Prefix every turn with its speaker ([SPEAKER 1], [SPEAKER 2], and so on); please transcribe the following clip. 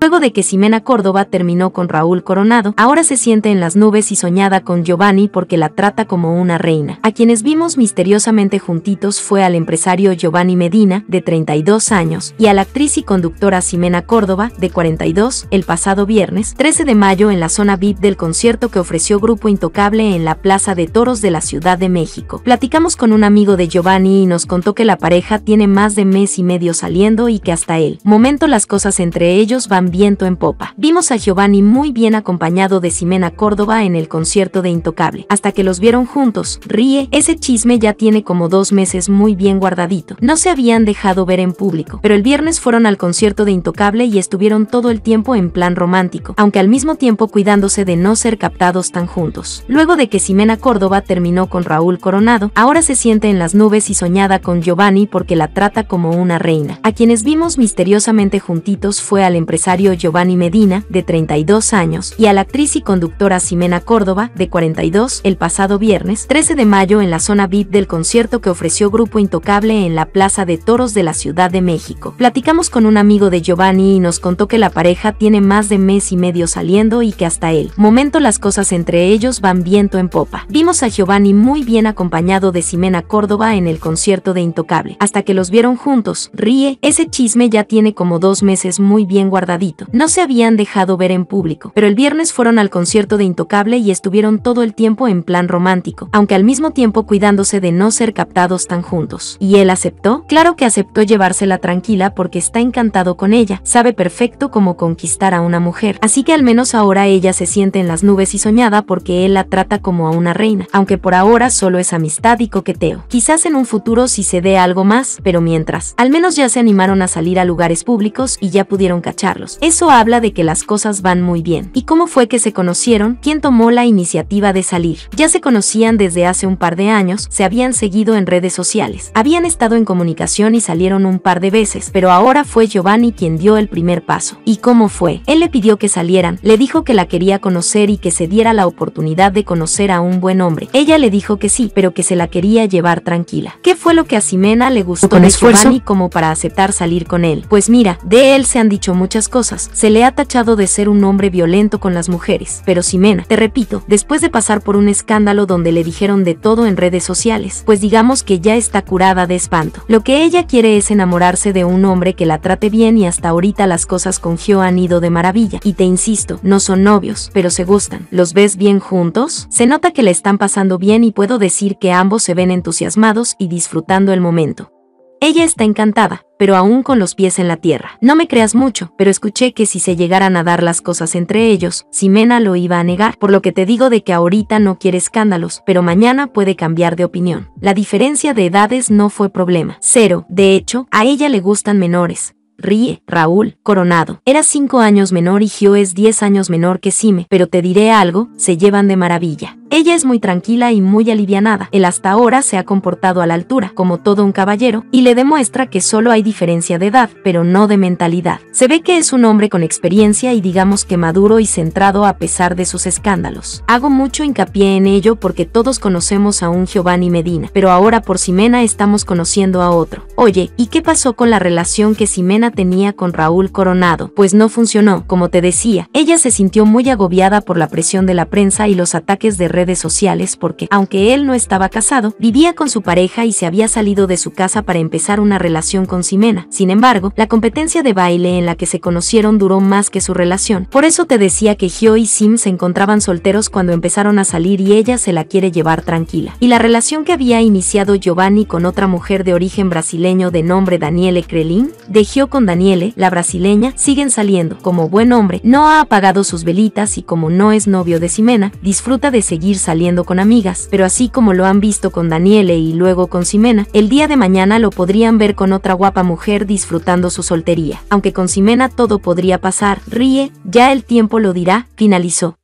[SPEAKER 1] Luego de que Ximena Córdoba terminó con Raúl Coronado, ahora se siente en las nubes y soñada con Giovanni porque la trata como una reina. A quienes vimos misteriosamente juntitos fue al empresario Giovanni Medina, de 32 años, y a la actriz y conductora Ximena Córdoba, de 42, el pasado viernes, 13 de mayo en la zona VIP del concierto que ofreció Grupo Intocable en la Plaza de Toros de la Ciudad de México. Platicamos con un amigo de Giovanni y nos contó que la pareja tiene más de mes y medio saliendo y que hasta el momento las cosas entre ellos van viento en popa. Vimos a Giovanni muy bien acompañado de Ximena Córdoba en el concierto de Intocable. Hasta que los vieron juntos, ríe, ese chisme ya tiene como dos meses muy bien guardadito. No se habían dejado ver en público, pero el viernes fueron al concierto de Intocable y estuvieron todo el tiempo en plan romántico, aunque al mismo tiempo cuidándose de no ser captados tan juntos. Luego de que Ximena Córdoba terminó con Raúl Coronado, ahora se siente en las nubes y soñada con Giovanni porque la trata como una reina. A quienes vimos misteriosamente juntitos fue al empresario Giovanni Medina, de 32 años, y a la actriz y conductora Ximena Córdoba, de 42, el pasado viernes 13 de mayo en la zona VIP del concierto que ofreció Grupo Intocable en la Plaza de Toros de la Ciudad de México. Platicamos con un amigo de Giovanni y nos contó que la pareja tiene más de mes y medio saliendo y que hasta el momento las cosas entre ellos van viento en popa. Vimos a Giovanni muy bien acompañado de Ximena Córdoba en el concierto de Intocable. Hasta que los vieron juntos, ríe, ese chisme ya tiene como dos meses muy bien guardado no se habían dejado ver en público, pero el viernes fueron al concierto de Intocable y estuvieron todo el tiempo en plan romántico, aunque al mismo tiempo cuidándose de no ser captados tan juntos. ¿Y él aceptó? Claro que aceptó llevársela tranquila porque está encantado con ella, sabe perfecto cómo conquistar a una mujer, así que al menos ahora ella se siente en las nubes y soñada porque él la trata como a una reina, aunque por ahora solo es amistad y coqueteo. Quizás en un futuro si sí se dé algo más, pero mientras, al menos ya se animaron a salir a lugares públicos y ya pudieron cachar eso habla de que las cosas van muy bien. ¿Y cómo fue que se conocieron? ¿Quién tomó la iniciativa de salir? Ya se conocían desde hace un par de años, se habían seguido en redes sociales, habían estado en comunicación y salieron un par de veces, pero ahora fue Giovanni quien dio el primer paso. ¿Y cómo fue? Él le pidió que salieran, le dijo que la quería conocer y que se diera la oportunidad de conocer a un buen hombre. Ella le dijo que sí, pero que se la quería llevar tranquila. ¿Qué fue lo que a Ximena le gustó de Giovanni como para aceptar salir con él? Pues mira, de él se han dicho muchas cosas, se le ha tachado de ser un hombre violento con las mujeres, pero Ximena, te repito, después de pasar por un escándalo donde le dijeron de todo en redes sociales, pues digamos que ya está curada de espanto. Lo que ella quiere es enamorarse de un hombre que la trate bien y hasta ahorita las cosas con Gio han ido de maravilla. Y te insisto, no son novios, pero se gustan. ¿Los ves bien juntos? Se nota que le están pasando bien y puedo decir que ambos se ven entusiasmados y disfrutando el momento. Ella está encantada, pero aún con los pies en la tierra. No me creas mucho, pero escuché que si se llegaran a dar las cosas entre ellos, Ximena lo iba a negar, por lo que te digo de que ahorita no quiere escándalos, pero mañana puede cambiar de opinión. La diferencia de edades no fue problema. Cero, de hecho, a ella le gustan menores, Ríe, Raúl, Coronado. Era 5 años menor y Gio es 10 años menor que Sime, pero te diré algo, se llevan de maravilla. Ella es muy tranquila y muy alivianada. Él hasta ahora se ha comportado a la altura, como todo un caballero, y le demuestra que solo hay diferencia de edad, pero no de mentalidad. Se ve que es un hombre con experiencia y digamos que maduro y centrado a pesar de sus escándalos. Hago mucho hincapié en ello porque todos conocemos a un Giovanni Medina, pero ahora por Simena estamos conociendo a otro. Oye, ¿y qué pasó con la relación que Simena tenía con Raúl Coronado? Pues no funcionó, como te decía, ella se sintió muy agobiada por la presión de la prensa y los ataques de redes sociales porque, aunque él no estaba casado, vivía con su pareja y se había salido de su casa para empezar una relación con Simena. Sin embargo, la competencia de baile en la que se conocieron duró más que su relación. Por eso te decía que Gio y Sim se encontraban solteros cuando empezaron a salir y ella se la quiere llevar tranquila. Y la relación que había iniciado Giovanni con otra mujer de origen brasileño de nombre Daniele Crelin, de Gio con Daniele, la brasileña, siguen saliendo. Como buen hombre, no ha apagado sus velitas y como no es novio de Simena, disfruta de seguir ir saliendo con amigas, pero así como lo han visto con Daniele y luego con Simena, el día de mañana lo podrían ver con otra guapa mujer disfrutando su soltería. Aunque con Simena todo podría pasar, ríe, ya el tiempo lo dirá, finalizó.